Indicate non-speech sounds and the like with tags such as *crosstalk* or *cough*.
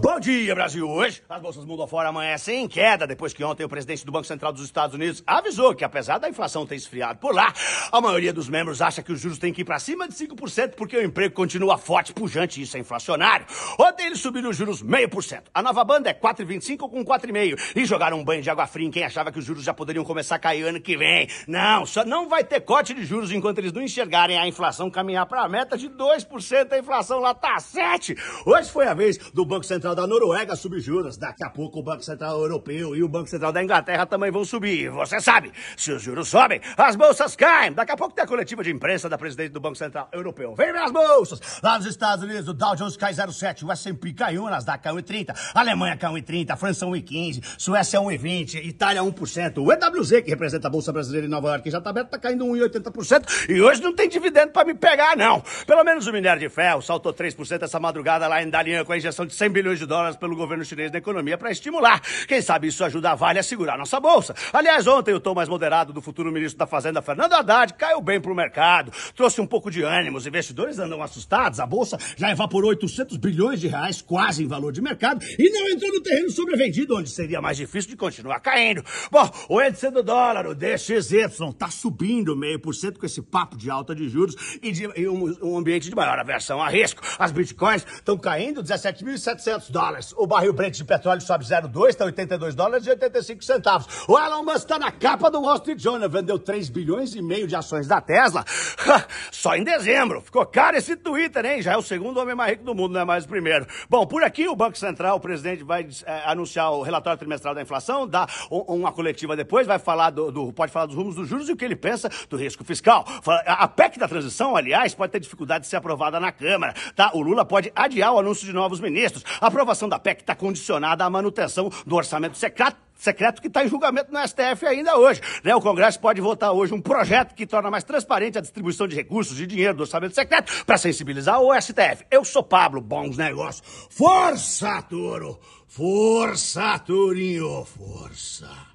Bom dia, Brasil! Hoje, as bolsas mundo afora amanhecem em queda, depois que ontem o presidente do Banco Central dos Estados Unidos avisou que, apesar da inflação ter esfriado por lá, a maioria dos membros acha que os juros têm que ir para cima de 5% porque o emprego continua forte, pujante e isso é inflacionário. Ontem eles subiram os juros 0,5%. A nova banda é 4,25 com 4,5%. E jogaram um banho de água fria em quem achava que os juros já poderiam começar a cair ano que vem. Não, só não vai ter corte de juros enquanto eles não enxergarem a inflação caminhar para a meta de 2%. A inflação lá tá 7%. Hoje foi a vez do Banco Central Central da Noruega subir juros. Daqui a pouco o Banco Central Europeu e o Banco Central da Inglaterra também vão subir. Você sabe, se os juros sobem, as bolsas caem. Daqui a pouco tem a coletiva de imprensa da presidente do Banco Central Europeu. Vem ver as bolsas! Lá nos Estados Unidos, o Dow Jones cai 0,7, o S&P cai 1, Nasdaq cai 1,30, Alemanha cai 1,30, França 1,15, Suécia 1,20, Itália 1%. O EWZ, que representa a Bolsa Brasileira em Nova York, já está aberto, está caindo 1,80%. E hoje não tem dividendo para me pegar, não. Pelo menos o minério de ferro saltou 3% essa madrugada lá em Dalian com a injeção de 100 bilhões de dólares pelo governo chinês na economia para estimular. Quem sabe isso ajuda a Vale a segurar nossa bolsa. Aliás, ontem o tom mais moderado do futuro ministro da Fazenda, Fernando Haddad, caiu bem para o mercado, trouxe um pouco de ânimo. Os investidores andam assustados, a bolsa já evaporou 800 bilhões de reais, quase em valor de mercado, e não entrou no terreno sobrevendido, onde seria mais difícil de continuar caindo. Bom, o índice do dólar, o DXY, está subindo meio por cento com esse papo de alta de juros e, de, e um, um ambiente de maior aversão a risco. As bitcoins estão caindo 17.700 700 dólares. O barril preto de petróleo sobe 0,2, está 82 dólares e 85 centavos. O Elon Musk está na capa do Wall Street Journal, vendeu 3 bilhões e meio de ações da Tesla *laughs* só em dezembro. Ficou caro esse Twitter, hein? Já é o segundo homem mais rico do mundo, não é mais o primeiro. Bom, por aqui o Banco Central, o presidente vai é, anunciar o relatório trimestral da inflação, dá uma coletiva depois, vai falar do, do, pode falar dos rumos dos juros e o que ele pensa do risco fiscal. A PEC da transição, aliás, pode ter dificuldade de ser aprovada na Câmara, tá? O Lula pode adiar o anúncio de novos ministros. A aprovação da PEC está condicionada à manutenção do orçamento secreto secreto que está em julgamento no STF ainda hoje. Né? O Congresso pode votar hoje um projeto que torna mais transparente a distribuição de recursos e dinheiro do orçamento secreto para sensibilizar o STF. Eu sou Pablo, bons negócios. Força, Toro! Força, Turinho, Força!